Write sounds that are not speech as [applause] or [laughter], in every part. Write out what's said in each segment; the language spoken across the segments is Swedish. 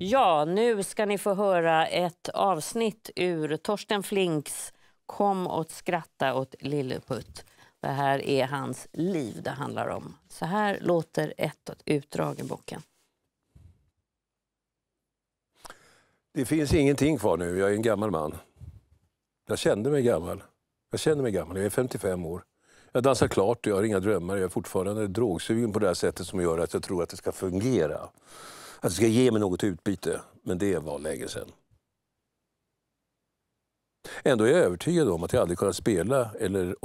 Ja, nu ska ni få höra ett avsnitt ur Torsten Flinks Kom och skratta åt Lilleputt. Det här är hans liv det handlar om. Så här låter ett utdrag i boken. Det finns ingenting kvar nu. Jag är en gammal man. Jag kände mig gammal. Jag känner mig gammal. Jag är 55 år. Jag dansar klart och jag har inga drömmar. Jag är fortfarande drogsugen på det här sättet som gör att jag tror att det ska fungera att det ska ge mig något utbyte. Men det var länge sedan. Ändå är jag övertygad om att jag aldrig kunnat spela, eller,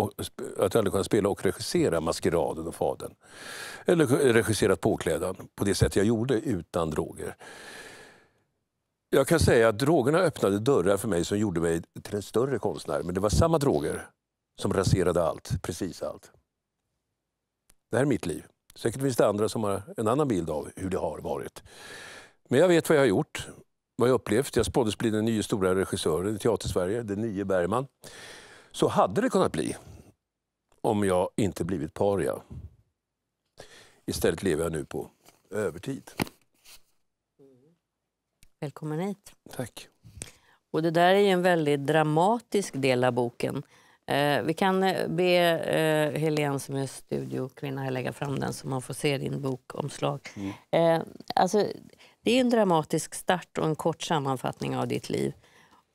att jag aldrig kunnat spela och regissera Maskeraden och Faden. Eller regisserat Påklädan på det sätt jag gjorde utan droger. Jag kan säga att drogerna öppnade dörrar för mig som gjorde mig till en större konstnär. Men det var samma droger som raserade allt, precis allt. Det här är mitt liv. Säkert finns det andra som har en annan bild av hur det har varit. Men jag vet vad jag har gjort, vad jag upplevt. Jag spåddes bli den nya stora regissören i Teatersverige, den nye Bergman. Så hade det kunnat bli om jag inte blivit paria. Istället lever jag nu på övertid. Välkommen hit. Tack. Och det där är en väldigt dramatisk del av boken. Eh, vi kan eh, be eh, Helene som är studiokvinna lägga fram den så man får se din bokomslag. Mm. Eh, alltså, det är en dramatisk start och en kort sammanfattning av ditt liv.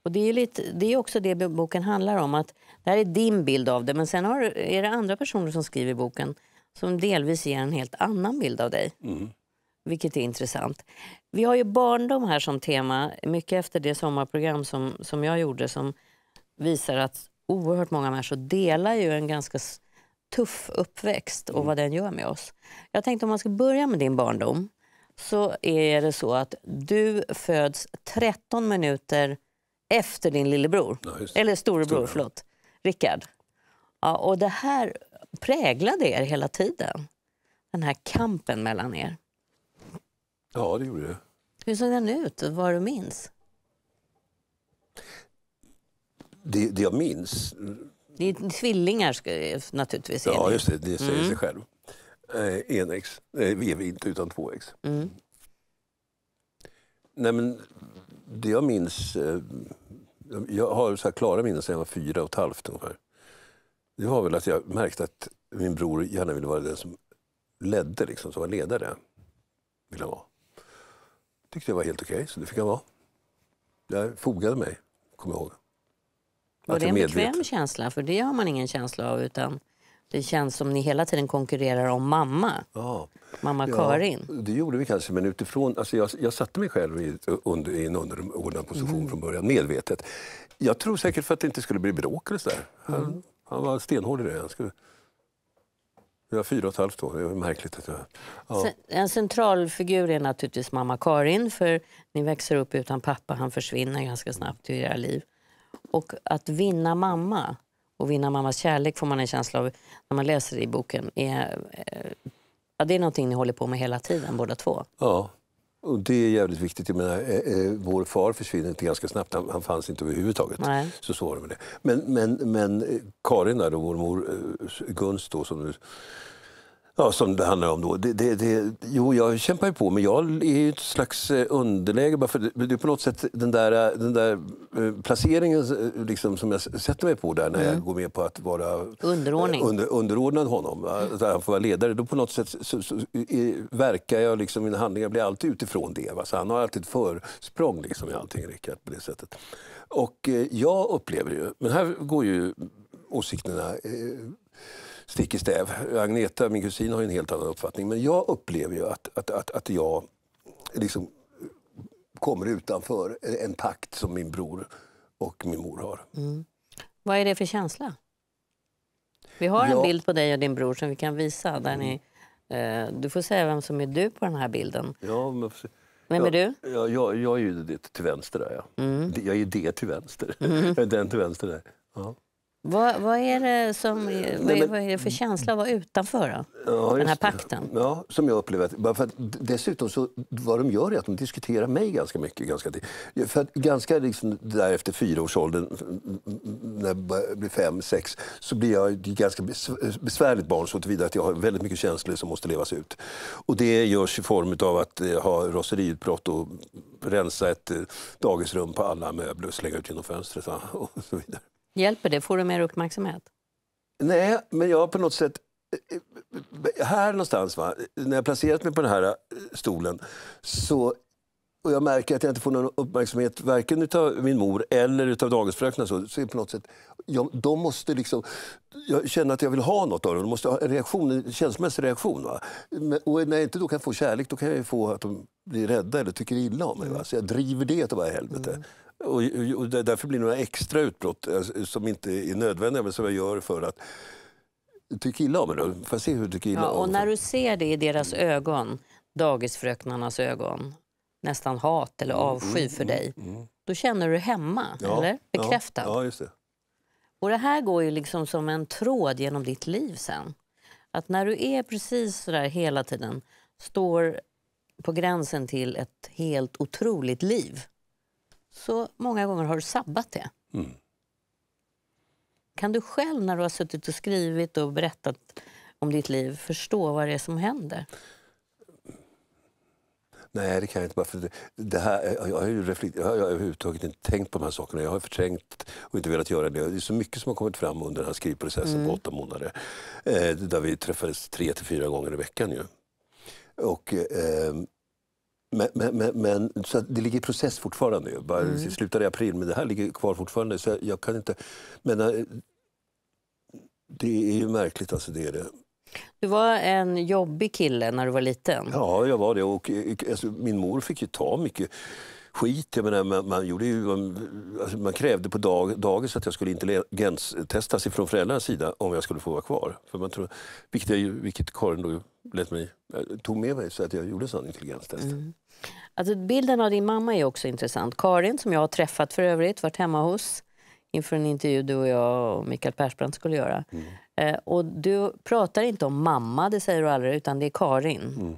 Och det, är lite, det är också det boken handlar om. att Det här är din bild av det men sen har, är det andra personer som skriver boken som delvis ger en helt annan bild av dig. Mm. Vilket är intressant. Vi har ju barndom här som tema, mycket efter det sommarprogram som, som jag gjorde som visar att oerhört många människor delar ju en ganska tuff uppväxt och mm. vad den gör med oss. Jag tänkte om man ska börja med din barndom så är det så att du föds 13 minuter efter din lillebror. Ja, Eller storebror, Stora. förlåt. Rickard. Ja, och det här präglade er hela tiden. Den här kampen mellan er. Ja, det gjorde det. Hur såg den ut? Vad du minns? det, det jag minns... Det är tvillingar naturligtvis. Enix. Ja, just det. Det säger mm. sig själv. Eh, enex. Nej, vi är inte, utan tvåex. Mm. Nej, men det jag minns... Eh, jag har så klara minnen sen jag var fyra och ett halvt ungefär. Det var väl att jag märkte att min bror gärna ville vara den som ledde, liksom, som var ledare. Ville han vara. Tyckte jag var helt okej, okay, så det fick han vara. Jag fogade mig, kommer jag ihåg. Var det en bekväm känsla, för det har man ingen känsla av. utan... Det känns som ni hela tiden konkurrerar om mamma. Ja. Mamma Karin. det gjorde vi kanske, men utifrån... Alltså jag, jag satte mig själv i, under, i en underordnad position mm. från början, medvetet. Jag tror säkert för att det inte skulle bli bråk eller sådär. Mm. Han, var stenhård i det. Han skulle... Jag var fyra och ett halvt år. Det var märkligt. Att jag, ja. En central figur är naturligtvis mamma Karin, för ni växer upp utan pappa. Han försvinner ganska snabbt i era liv. Och att vinna mamma och vinna mammas kärlek får man en känsla av när man läser det i boken. Är, eh, ja, det är någonting ni håller på med hela tiden båda två. Ja, och det är jävligt viktigt. Jag menar, eh, eh, vår far försvinner inte ganska snabbt. Han, han fanns inte överhuvudtaget. Nej. Så så var det med det. Men, men, men eh, Karin, då, vår mor, Guns då, som Ja, som det handlar om då. Det, det, det, jo, jag kämpar ju på, men jag är i ett slags eh, underläge. Bara för det är på något sätt den där, eh, den där eh, placeringen liksom, som jag sätter mig på där när mm. jag går med på att vara Under, underordnad honom. Att han får vara ledare. Då på något sätt så, så, är, verkar jag, liksom, mina handlingar blir alltid utifrån det. Va? Så han har alltid ett försprång liksom, i allting, Rickard, på det sättet. Och jag upplever ju, men här går ju åsikterna eh, stick i stäv. Agneta, min kusin, har en helt annan uppfattning. Men jag upplever ju att, att, att, att jag liksom kommer utanför en pakt som min bror och min mor har. Mm. Vad är det för känsla? Vi har en bild på dig och din bror som vi kan visa. Där mm. ni, eh, du får säga vem som är du på den här bilden. Ja, men, vem är du? Jag, jag, jag, är ju det till vänster där. Ja. Mm. Jag är det till vänster. Mm. [laughs] den till vänster där. Ja. Vad, vad, är det som, vad, är, vad är det för känsla att vara utanför då? Ja, den här pakten? Det. Ja, som jag upplever det. För dessutom så, vad de gör är att de diskuterar mig ganska mycket. Ganska, för att ganska liksom där efter fyraårsåldern, när jag blir fem, sex, så blir jag ett ganska besvärligt barn så tillvida att jag har väldigt mycket känslor som måste levas ut. Och det görs i form av att eh, ha raseriutbrott och rensa ett eh, dagisrum på alla möbler och slänga ut genom fönstret [laughs] och så vidare. Hjälper det? Får du mer uppmärksamhet? Nej, men jag har på något sätt... Här någonstans, va? när jag placerat mig på den här eh, stolen så, och jag märker att jag inte får någon uppmärksamhet varken av min mor eller av dagisfröknarna så, så är på något sätt, jag, de måste liksom... Jag känner att jag vill ha något av dem. De måste ha en, reaktion, en känslomässig reaktion. Va? Men, och när jag inte då kan få kärlek då kan jag få att de blir rädda eller tycker illa om mig. Va? Så jag driver det åt helvete. Mm. Och, och därför blir det några extra utbrott alltså, som inte är nödvändiga men som jag gör för att tycka illa om det. Får se hur tycker illa ja, Och när du ser det i deras ögon, dagisfröknarnas ögon, nästan hat eller mm, avsky mm, för mm, dig, mm. då känner du hemma, ja, eller? Bekräftad. Ja, ja, just det. Och det här går ju liksom som en tråd genom ditt liv sen. Att när du är precis så där hela tiden, står på gränsen till ett helt otroligt liv så många gånger har du sabbat det. Mm. Kan du själv när du har suttit och skrivit och berättat om ditt liv förstå vad det är som händer? Nej, det kan jag inte. Bara för det här, jag har ju reflekt, jag har överhuvudtaget inte tänkt på de här sakerna. Jag har förträngt och inte velat göra det. Det är så mycket som har kommit fram under den här skrivprocessen mm. på åtta månader. Eh, där vi träffades tre till fyra gånger i veckan. Ju. Och, eh, men, men, men, men, så det ligger i process fortfarande. Jag bara mm. slutade i april, men det här ligger kvar fortfarande. Så jag kan inte... Men, eh, det är ju märkligt, alltså det är det. Du var en jobbig kille när du var liten. Ja, jag var det. Och, eh, alltså, min mor fick ju ta mycket skit. Jag menar, man, man gjorde ju, man, alltså man, krävde på dag, dagis att jag skulle intelligenstestas från föräldrarnas sida om jag skulle få vara kvar. För man tror, vilket, jag, vilket Karin då lät mig, eh, tog med mig så att jag gjorde sån intelligenstest. Mm. Alltså, bilden av din mamma är också intressant. Karin, som jag har träffat för övrigt, varit hemma hos inför en intervju du och jag och Mikael Persbrandt skulle göra. Mm. Eh, och du pratar inte om mamma, det säger du aldrig, utan det är Karin. Mm.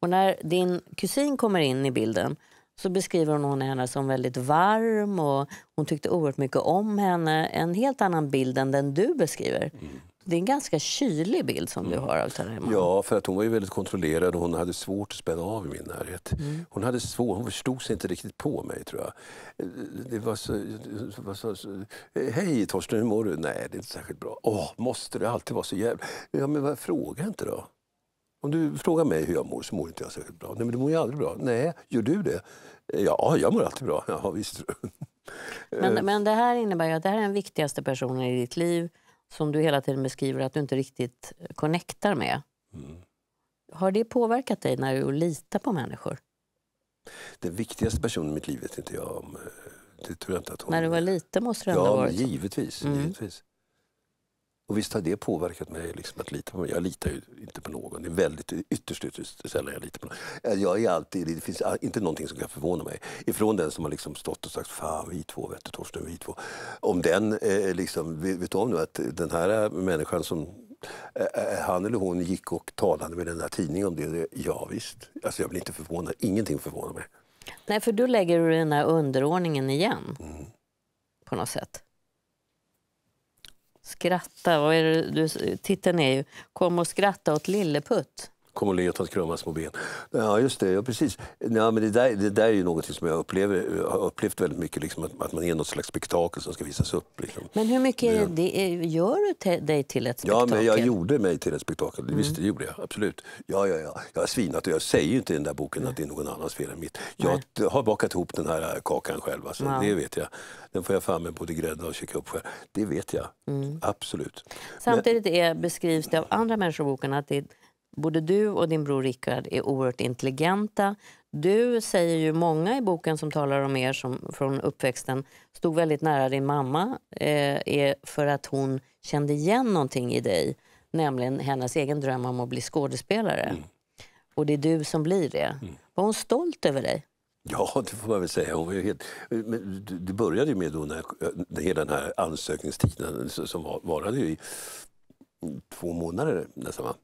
Och när din kusin kommer in i bilden så beskriver hon henne som väldigt varm och hon tyckte oerhört mycket om henne. En helt annan bild än den du beskriver. Mm. Det är en ganska kylig bild som du mm. har av Tarema. Ja, för att hon var ju väldigt kontrollerad och hon hade svårt att spänna av i min närhet. Mm. Hon hade svårt, hon förstod sig inte riktigt på mig tror jag. Det var så... Det var så, så Hej Torsten, hur mår du? Nej, det är inte särskilt bra. Åh, måste det alltid vara så jävla... Ja, men fråga inte då. Om du frågar mig hur jag mår så mår inte jag särskilt bra. Nej, men du mår ju aldrig bra. Nej, gör du det? Ja, jag mår alltid bra. Ja, visst. Men, eh. men det här innebär ju att det här är den viktigaste personen i ditt liv som du hela tiden beskriver att du inte riktigt connectar med. Mm. Har det påverkat dig när du litar på människor? Den viktigaste personen i mitt liv vet inte jag om. Eh, det tror jag inte att hon... När du var liten måste det ändå ja, varit givetvis, så. givetvis. Mm. Och visst har det påverkat mig liksom att lita på Jag litar ju inte på någon. Det är väldigt ytterst, ytterst sällan jag litar på någon. Eh, jag är alltid, det finns inte någonting som kan förvåna mig. Ifrån den som har liksom stått och sagt fan vi två, vet du, Torsten, vi två. Om den eh, liksom, vet om nu att den här eh, människan som eh, han eller hon gick och talade med den där tidningen om det. Ja, visst. Alltså jag blir inte förvånad. Ingenting förvånar mig. Nej, för då lägger du den här underordningen igen. Mm. På något sätt. Skratta, vad är det du, titeln är ju Kom och skratta åt Lilleputt kommer Leotas krumma små ben. Ja, just det. Ja, precis. Ja, men det, där, det där är ju något som jag upplever, har upplevt väldigt mycket, liksom, att, att man är något slags spektakel som ska visas upp. Liksom. Men hur mycket ja. det gör du dig till ett spektakel? Ja, men jag gjorde mig till ett spektakel. Mm. Visst, det gjorde jag. Absolut. Ja, ja, ja. Jag har svinat och jag säger ju inte i den där boken Nej. att det är någon annans fel än mitt. Jag Nej. har bakat ihop den här äh, kakan själv, alltså. Wow. det vet jag. Den får jag fram med både grädde och kika upp själv. Det vet jag. Mm. Absolut. Samtidigt är, beskrivs det av andra människor i boken att det Både du och din bror Rickard är oerhört intelligenta. Du säger ju många i boken som talar om er som från uppväxten stod väldigt nära din mamma eh, för att hon kände igen någonting i dig. Nämligen hennes egen dröm om att bli skådespelare. Mm. Och det är du som blir det. Mm. Var hon stolt över dig? Ja, det får man väl säga. Hon var helt... Det började ju med då när, hela den här ansökningstiden som var, varade i två månader nästan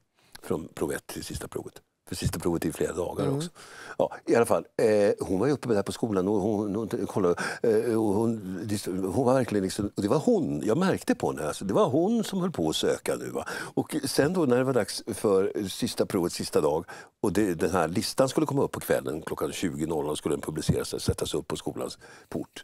från prov 1 till sista provet. För sista provet är flera dagar mm. också. Ja, i alla fall, eh, hon var ju uppe med på skolan och hon, hon, kolla, eh, och hon, hon, var verkligen liksom, och det var hon, jag märkte på henne, alltså, det var hon som höll på att söka nu. Va? Och sen då när det var dags för sista provet, sista dag och det, den här listan skulle komma upp på kvällen klockan 20.00 skulle den publiceras och sättas upp på skolans port.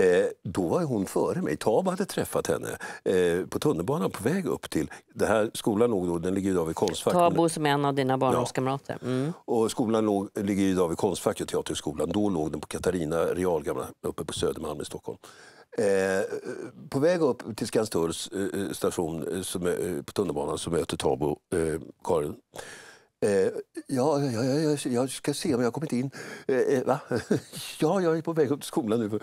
Eh, då var hon före mig. Taba hade träffat henne eh, på tunnelbanan på väg upp till... Det här, skolan låg då, den ligger idag vid Konstfack. Tabo som är en av dina barndomskamrater. Ja. Mm. Och skolan låg, ligger idag vid Konstfack och Då låg den på Katarina Realgamla uppe på Södermalm i Stockholm. Eh, på väg upp till Skanstulls eh, station eh, som, eh, på tunnelbanan så möter Tabo Karin. Eh, ja, ja, ja, jag ska se om jag har kommit in. Eh, eh, va? [laughs] ja, jag är på väg upp till skolan nu.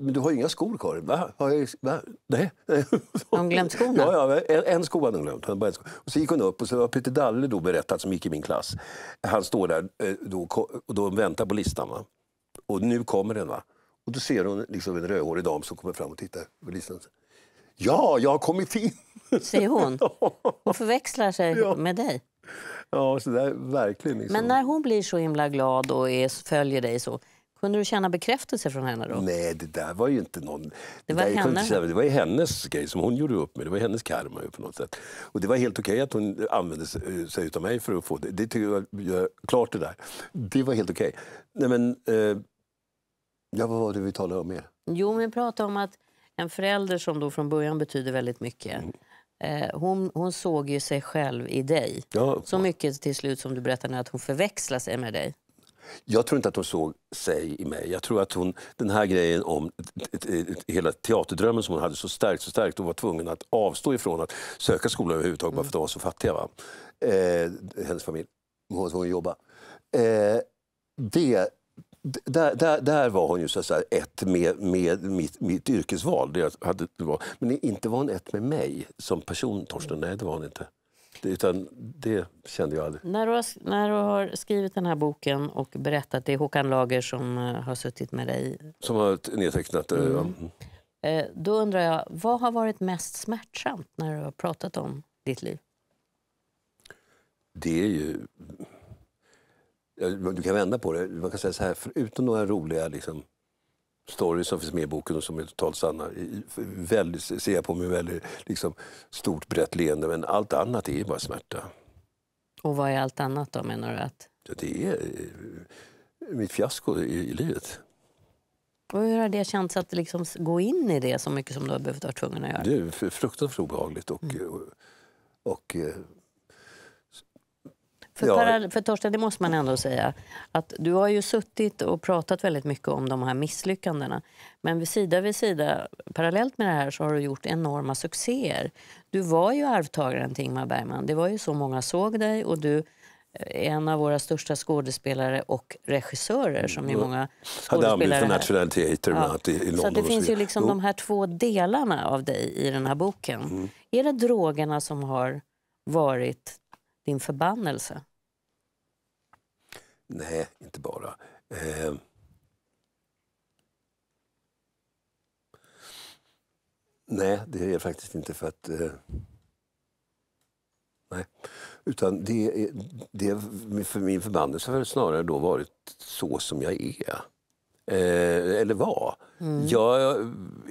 men du har ju inga skor, Karin? Va? Har jag, va? Nej. [laughs] Har hon glömt skorna? Ja, ja en, en sko hade hon glömt. Och så gick hon upp och så har Peter Dalle då berättat, som gick i min klass. Han står där då, och då väntar på listan. Va? Och nu kommer den. va? Och då ser hon liksom en rödhårig dam som kommer fram och tittar på listan. Ja, jag har kommit in! Säger hon. [laughs] Hon förväxlar sig ja. med dig ja, så där, verkligen. Liksom. Men när hon blir så himla glad och är, följer dig så, kunde du känna bekräftelse från henne då? Nej, det där var ju inte någon... Det, det var, henne. Inte, det var ju hennes grej som hon gjorde upp med. Det var hennes karma på något sätt. Och det var helt okej okay att hon använde eh, sig av mig för att få det. Det tycker jag, jag klart det där. Det var helt okej. Okay. Nej men... Eh, ja, vad var det vi talade om mer? Jo, vi pratade om att en förälder som då från början betyder väldigt mycket. Mm Eh, hon, hon såg ju sig själv i dig. Ja. Så mycket till slut som du berättade att hon förväxlade sig med dig. Jag tror inte att hon såg sig i mig. Jag tror att hon, den här grejen om hela teaterdrömmen som hon hade så starkt, så starkt och var tvungen att avstå ifrån att söka skola överhuvudtaget mm. bara för att de var så fattiga. Va? Eh, hennes familj. Hon var tvungen att jobba. Eh, det där, där, där var hon ju så att säga ett med, med mitt, mitt yrkesval. Det hade, det var. Men inte var hon ett med mig som person, Torsten. Nej, det var hon inte. Utan det kände jag aldrig. När du, har, när du har skrivit den här boken och berättat, det är Håkan Lager som eh, har suttit med dig. Som har nedtecknat det, eh, mm. ja. Eh, då undrar jag, vad har varit mest smärtsamt när du har pratat om ditt liv? Det är ju du kan vända på det. Man kan säga så här, förutom några roliga liksom, stories som finns med i boken och som är totalt sanna, väldigt, ser jag på med väldigt liksom, stort brett leende. Men allt annat är bara smärta. Och vad är allt annat då menar du? Att... Det är eh, mitt fiasko i, i livet. Och hur har det känts att liksom gå in i det så mycket som du har behövt vara tvungen att göra? Det är fruktansvärt obehagligt och, mm. och, och eh, för, ja. för Torsten, det måste man ändå säga, att du har ju suttit och pratat väldigt mycket om de här misslyckandena. Men vid sida vid sida, parallellt med det här, så har du gjort enorma succéer. Du var ju arvtagaren till Ingmar Bergman. Det var ju så många såg dig och du eh, en av våra största skådespelare och regissörer mm, som ju många skådespelare Hade blivit för National Theatre ja. i London. Så det finns ju liksom jo. de här två delarna av dig i den här boken. Mm. Är det drogerna som har varit din förbannelse? Nej, inte bara. Eh... Nej, det är faktiskt inte för att... Eh... Nej. Utan det, det, för min förbannelse har snarare då varit så som jag är. Eh, eller var. Mm. Jag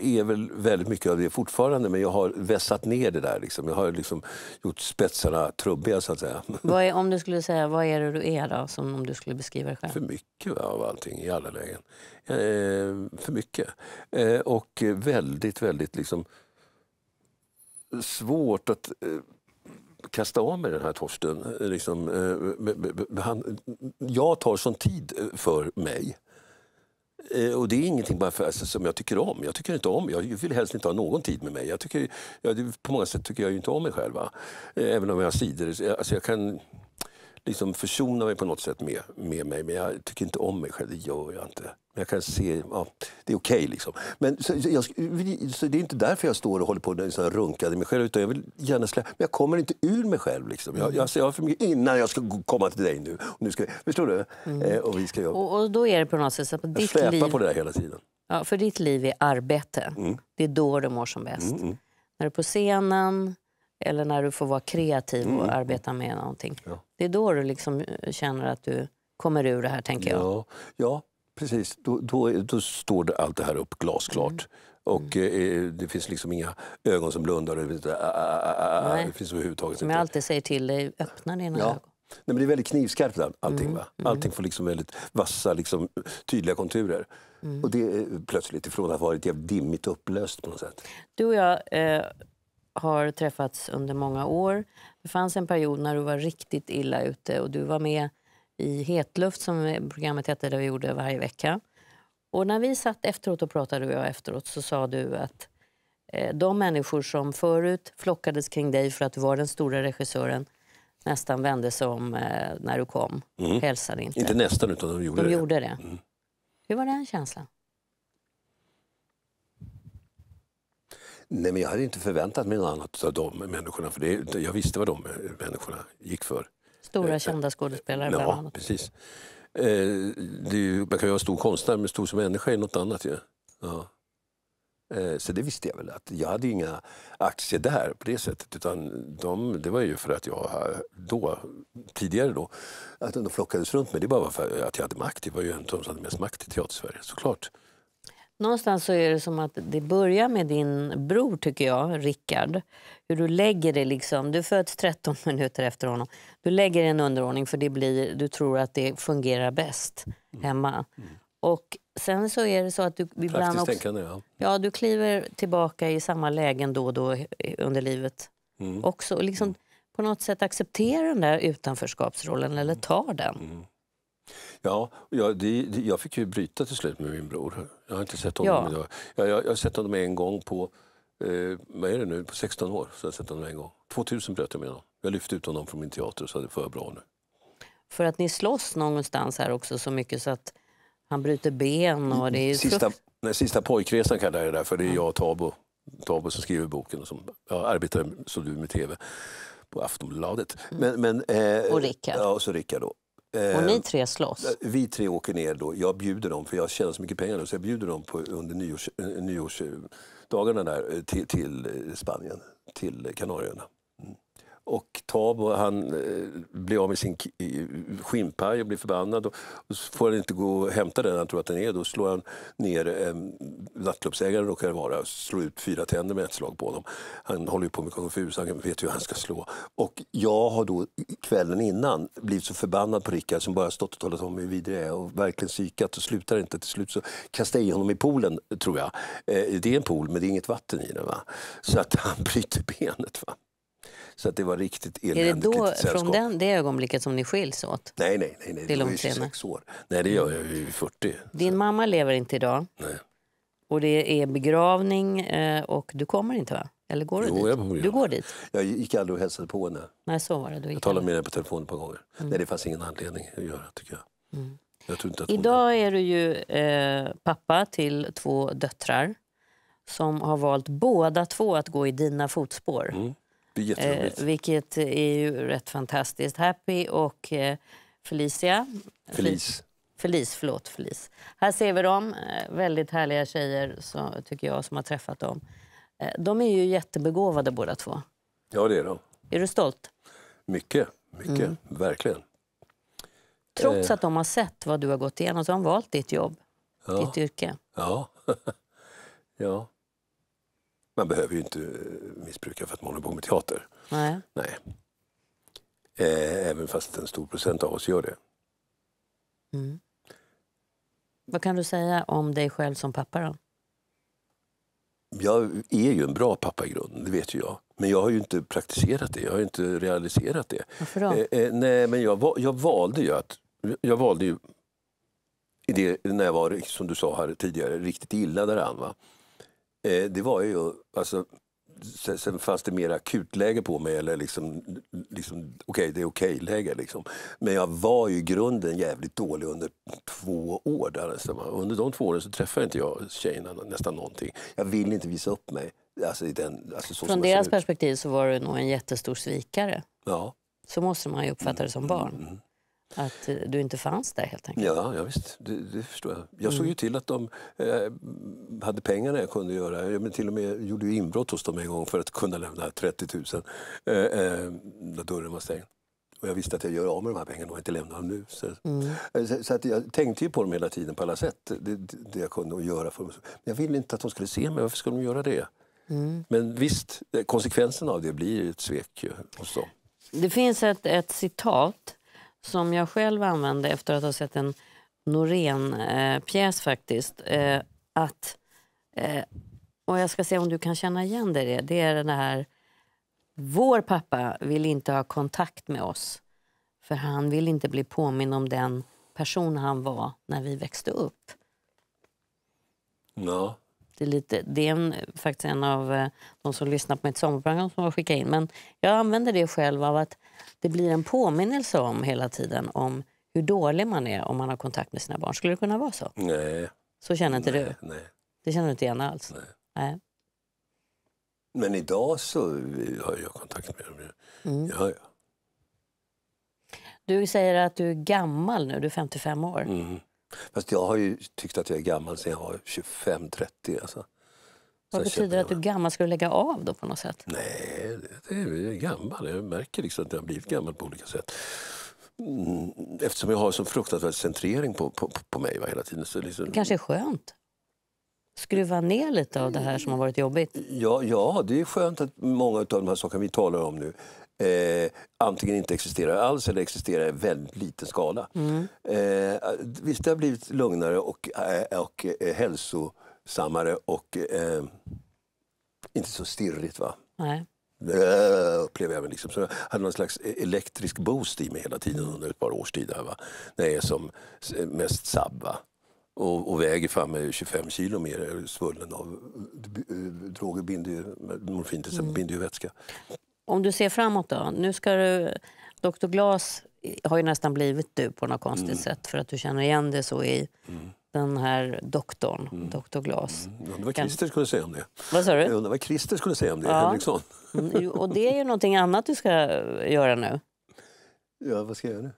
är väl väldigt mycket av det fortfarande men jag har vässat ner det där. Liksom. Jag har liksom gjort spetsarna trubbiga så att säga. [laughs] Är, om du skulle säga, vad är det du är då? Som om du skulle beskriva dig själv? För mycket av allting i alla lägen. Eh, för mycket. Eh, och väldigt, väldigt liksom svårt att eh, kasta av mig den här Torsten. Eh, liksom, eh, han, jag tar sån tid för mig. Eh, och det är ingenting bara för, alltså, som jag tycker om. Jag tycker inte om, jag vill helst inte ha någon tid med mig. Jag tycker, jag, på många sätt tycker jag inte om mig själv. Va? Eh, även om jag har sidor. Eh, alltså, jag kan liksom försona mig på något sätt med, med mig. Men jag tycker inte om mig själv, det gör jag inte. Men jag kan se, ja, det är okej okay, liksom. Men så, så, jag, så, det är inte därför jag står och håller på och liksom runkar i mig själv. Utan jag vill gärna slä, men jag kommer inte ur mig själv liksom. Jag, jag, jag för mycket innan jag ska komma till dig nu. Och nu ska, förstår du? Mm. Eh, och, vi ska, jag, och, och, då är det på något sätt så att ditt släpar liv... på det där hela tiden. Ja, för ditt liv är arbete. Mm. Det är då du mår som bäst. Mm, mm. när du är på scenen, eller när du får vara kreativ och mm. arbeta med någonting. Ja. Det är då du liksom eh, känner att du kommer ur det här, tänker jag. Ja, ja precis. Då, då, då står det allt det här upp glasklart. Mm. Och mm. Eh, eh det finns liksom inga ögon som blundar. Det finns, ah, ah, ah, ah det finns överhuvudtaget Som jag alltid säger till dig, öppna dina ja. ögon. Nej, men det är väldigt knivskarpt allting. Mm. Va? Mm. Allting får liksom väldigt vassa, liksom, tydliga konturer. Mm. Och det är plötsligt, ifrån att ha varit jävligt dimmigt upplöst på något sätt. Du och jag eh, har träffats under många år. Det fanns en period när du var riktigt illa ute och du var med i Hetluft som programmet hette där vi gjorde varje vecka. Och när vi satt efteråt och pratade och jag efteråt så sa du att eh, de människor som förut flockades kring dig för att du var den stora regissören nästan vände sig om eh, när du kom. Mm. Hälsade inte. Inte nästan, utan de gjorde de det. Gjorde det. Mm. Hur var den känslan? Nej, men jag hade inte förväntat mig något annat av de människorna. För det, jag visste vad de eh, människorna gick för. Stora eh, eh, kända skådespelare bland annat. Ja, precis. Ju, man kan ju vara stor konstnär, men stor som människa är något annat ju. Ja. Så det visste jag väl. att Jag hade inga aktier där på det sättet. Utan de, det var ju för att jag då, tidigare då, att de flockades runt mig. Det bara var för att jag hade makt. Det var ju en av de som hade mest makt i Teatersverige såklart. Någonstans så är det som att det börjar med din bror, tycker jag, Rickard. Hur du lägger det liksom. Du föds 13 [laughs] minuter efter honom. Du lägger en underordning för det blir, du tror att det fungerar bäst mm. hemma. Mm. Och sen så är det så att du ibland Praktiskt också... Tänkande, ja. ja. du kliver tillbaka i samma lägen då och då under livet mm. också. Liksom, mm. På något sätt accepterar den där utanförskapsrollen eller tar den. Mm. Ja, jag, det, jag fick ju bryta till slut med min bror. Jag har inte sett honom ja. idag. Jag, jag, jag har sett honom en gång på, eh, vad är det nu, på 16 år. Så jag sett honom en gång. 2000 bröt jag med honom. Jag lyfte ut honom från min teater och sa det för bra nu. För att ni slåss någonstans här också så mycket så att han bryter ben och det är ju Sista, frukt... nej, sista pojkresan kallar jag det där för det är jag och Tabo. Tabo som skriver boken och som ja, arbetar som du med tv på Aftonbladet. Mm. Men, men, eh, och Rickard. Ja, och så Rickard då. Och ni eh, tre slåss? Eh, vi tre åker ner då. Jag bjuder dem, för jag tjänar så mycket pengar nu, så jag bjuder dem på, under nyårs, eh, nyårsdagarna där till, till Spanien, till Kanarieöarna. Och Tabo han eh, blir av med sin skinnpaj och blir förbannad. Och, så får han inte gå och hämta den han tror att den är. Då slår han ner ehm, nattklubbsägaren och Slår ut fyra tänder med ett slag på honom. Han håller ju på med kung fu så han vet hur han ska slå. Och jag har då kvällen innan blivit så förbannad på Rickard som bara stått och talat om hur vidrig jag är och verkligen psykat och slutar inte. Till slut så kastar jag i honom i poolen tror jag. Eh, det är en pool men det är inget vatten i den. Va? Så att han bryter benet. Va? Så att det var riktigt eländigt Är det då, från den, det ögonblicket som ni skiljs åt? Nej, nej, nej. nej. Det var långt senare. år. Nej, det gör jag ju 40. Din så. mamma lever inte idag. Nej. Och det är begravning eh, och du kommer inte va? Eller går du jo, dit? Jag, du går dit? Jag gick aldrig och hälsade på henne. Nej, så var det. Du jag talade aldrig. med henne på telefon ett par gånger. Mm. Nej, det fanns ingen anledning att göra tycker jag. Mm. jag Idag är du ju eh, pappa till två döttrar som har valt båda två att gå i dina fotspår. Mm. Eh, vilket är ju rätt fantastiskt. Happy och eh, Felicia. Felice. Felice, förlåt. Felice. Här ser vi dem. Eh, väldigt härliga tjejer så, tycker jag som har träffat dem. Eh, de är ju jättebegåvade båda två. Ja, det är de. Är du stolt? Mycket, mycket. Mm. Verkligen. Trots eh. att de har sett vad du har gått igenom så har de valt ditt jobb, ja. ditt yrke. Ja. [laughs] ja. Man behöver ju inte eh, missbruka för att man håller på med teater. Nej. Nej. Eh, även fast en stor procent av oss gör det. Mm. Vad kan du säga om dig själv som pappa då? Jag är ju en bra pappa i grunden, det vet ju jag. Men jag har ju inte praktiserat det, jag har inte realiserat det. Varför då? Eh, eh, nej, men jag, jag valde ju att... Jag valde ju i det, när jag var, som du sa här tidigare, riktigt illa däran. Va? Eh, det var ju... Alltså, sen, fanns det mer akutläge på mig, eller liksom, liksom okej, okay, det är okej-läge. Okay liksom. Men jag var ju i grunden jävligt dålig under två år. Där, alltså. Under de två åren så träffade inte jag tjejerna nästan någonting. Jag ville inte visa upp mig. Alltså, den, alltså, Från deras perspektiv så var du nog en jättestor svikare. Ja. Så måste man ju uppfatta det som barn. Mm, mm att eh, du inte fanns där helt enkelt. Ja, ja visst. Det, det förstår jag. Jag såg ju mm. till att de eh, hade pengar när jag kunde göra. Jag men till och med gjorde ju inbrott hos dem en gång för att kunna lämna 30 000 eh, eh, när dörren var stängd. Och jag visste att jag gör av med de här pengarna och inte lämnar dem nu. Så, mm. Eh, så, så, att jag tänkte ju på dem hela tiden på alla sätt. Det, det jag kunde göra för dem. Men jag ville inte att de skulle se mig. Varför skulle de göra det? Mm. Men visst, eh, konsekvensen av det blir ett svek hos dem. Det finns ett, ett citat som jag själv använde efter att ha sett en Norén-pjäs eh, faktiskt. Eh, att, eh, och jag ska se om du kan känna igen dig det. Det är den här, vår pappa vill inte ha kontakt med oss. För han vill inte bli påminn om den person han var när vi växte upp. Ja. Det är, lite, det är en, faktiskt en av eh, de som lyssnar på mitt sommarprogram som har skickat in. Men jag använder det själv av att det blir en påminnelse om hela tiden om hur dålig man är om man har kontakt med sina barn. Skulle det kunna vara så? Nej. Så känner inte nej, du? Nej. Det känner du inte igen alls? Nej. nej. Men idag så eh, har jag kontakt med dem. Mm. Ja, ja. Du säger att du är gammal nu, du är 55 år. Mm. Fast jag har ju tyckt att jag är gammal sen jag var 25-30. Alltså. Vad betyder det att du är gammal? Ska du lägga av då på något sätt? Nej, det är, jag är gammal. Jag märker liksom att jag har blivit gammal på olika sätt. Mm, eftersom jag har en sån fruktansvärd centrering på, på, på mig va, hela tiden. Så liksom... Det kanske är skönt? Skruva ner lite av det här som har varit jobbigt? Ja, ja det är skönt att många av de här sakerna vi talar om nu eh, antingen inte existerar alls eller existerar i väldigt liten skala. Mm. Eh, visst, det har blivit lugnare och, eh, och eh, hälsosammare och eh, inte så stirrigt. va? Nej. Det eh, upplever jag liksom. Så jag hade någon slags e-, elektrisk boost i mig hela tiden under ett par års tid. Här, va? När jag är som mest sabb. Och, och, väger fan med 25 kilo mer svullen av droger, binder ju, morfin till exempel, mm. binder ju vätska om du ser framåt då. Nu ska du, Dr Glas har ju nästan blivit du på något konstigt mm. sätt för att du känner igen dig så i mm. den här doktorn, mm. Dr Glas. Mm. Undrar vad Christer skulle säga om det. Vad sa du? Jag undrar Christer skulle säga om det, ja. Henriksson. Mm, och det är ju någonting annat du ska göra nu. Ja, vad ska jag göra nu?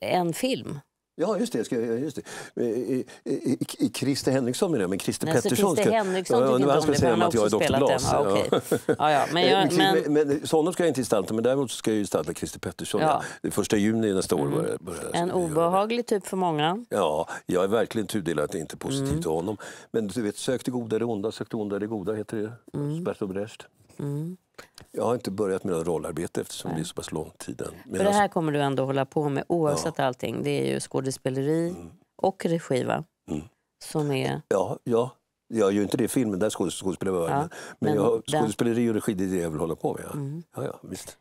En film. Ja, just det. Ska, just det. Eh, I, i, i Christer Henriksson menar jag, men Christer Nej, Pettersson... Christer Henriksson tycker ja, inte han ska om det, säga han att jag är Dr. Glas. Ja, okay. ja, ja. men eh, jag, men... men sådon ska jag inte gestalta, men däremot ska jag gestalta Christer Pettersson. Ja. Den första juni nästa år. Mm. en obehaglig typ för många. Ja, jag är verkligen tudelad, inte positiv mm. till honom. Men du vet, sök det goda, det onda, sök det onda, det goda, heter det. Mm. Bertolt Brecht. Mm. Jag har inte börjat med rollarbete eftersom Nej. det är så pass lång tid än. Men För det alltså- här kommer du ändå hålla på med oavsett ja. allting. Det är ju skådespeleri mm. och regi va? Mm. Som är... Ja, ja. Jag gör ju inte det i filmen, där skådespelar jag. men, men jag, skådespeleri och regi det är det jag vill hålla på med. Ja, mm. ja, ja visst.